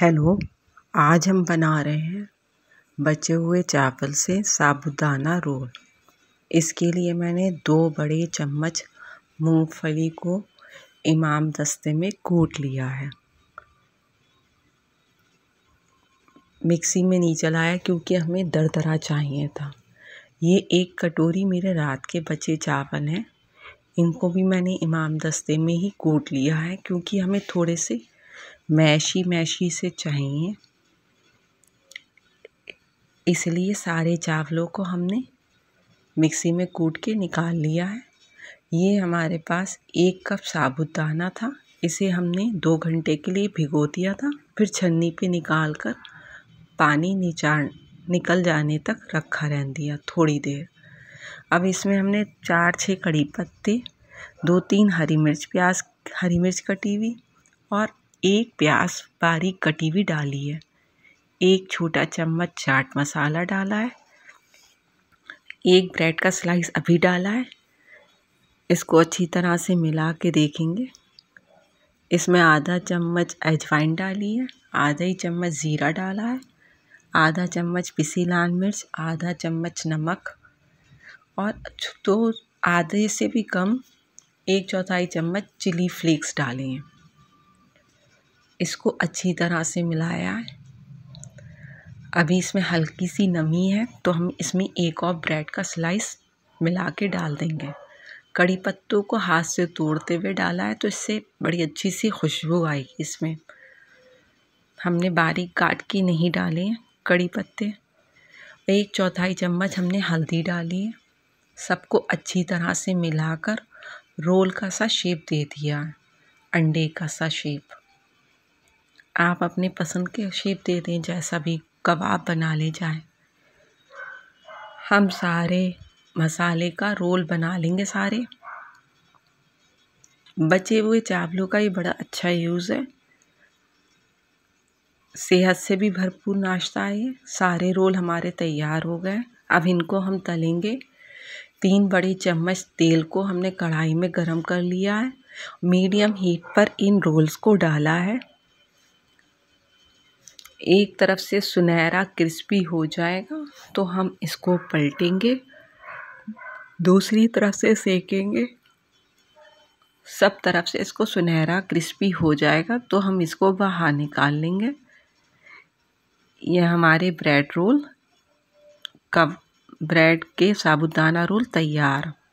hello आज हम बना रहे हैं बचे हुए चावल से साबुदाना रोल इसके लिए मैंने दो बड़े चम्मच मूंगफली को इमाम दस्ते में कूट लिया है मिक्सी में नहीं चलाया क्योंकि हमें दरदरा चाहिए था ये एक कटोरी मेरे रात के बचे चावल हैं इनको भी मैंने इमाम दस्ते में ही कूट लिया है क्योंकि हमें थोड़े से मैशी मैशी से चाहिए इसलिए सारे चावलों को हमने मिक्सी में कूट के निकाल लिया है ये हमारे पास एक कप साबुत दाना था इसे हमने दो घंटे के लिए भिगो दिया था फिर छन्नी पे निकाल कर पानी निचार निकल जाने तक रखा रह दिया थोड़ी देर अब इसमें हमने चार छः कड़ी पत्ते दो तीन हरी मिर्च प्याज हरी मिर्च कटी हुई और एक प्याज बारीक कटी हुई डाली है एक छोटा चम्मच चाट मसाला डाला है एक ब्रेड का स्लाइस अभी डाला है इसको अच्छी तरह से मिला के देखेंगे इसमें आधा चम्मच अजवाइन डाली है आधा ही चम्मच ज़ीरा डाला है आधा चम्मच पिसी लाल मिर्च आधा चम्मच नमक और दो तो आधे से भी कम एक चौथाई चम्मच चिली फ्लेक्स डाले हैं इसको अच्छी तरह से मिलाया है अभी इसमें हल्की सी नमी है तो हम इसमें एक और ब्रेड का स्लाइस मिला के डाल देंगे कड़ी पत्तों को हाथ से तोड़ते हुए डाला है तो इससे बड़ी अच्छी सी खुशबू आएगी इसमें हमने बारीक काट के नहीं डाले हैं कड़ी पत्ते एक चौथाई चम्मच हमने हल्दी डाली है सबको अच्छी तरह से मिलाकर रोल का सा शेप दे दिया अंडे का सा शेप आप अपने पसंद के शेप दे दें जैसा भी कबाब बना ले जाए हम सारे मसाले का रोल बना लेंगे सारे बचे हुए चावलों का ये बड़ा अच्छा यूज़ है सेहत से भी भरपूर नाश्ता है सारे रोल हमारे तैयार हो गए अब इनको हम तलेंगे तीन बड़े चम्मच तेल को हमने कढ़ाई में गरम कर लिया है मीडियम हीट पर इन रोल्स को डाला है एक तरफ से सुनहरा क्रिस्पी हो जाएगा तो हम इसको पलटेंगे दूसरी तरफ से सेकेंगे सब तरफ से इसको सुनहरा क्रिस्पी हो जाएगा तो हम इसको बाहर निकाल लेंगे ये हमारे ब्रेड रोल का ब्रेड के साबुदाना रोल तैयार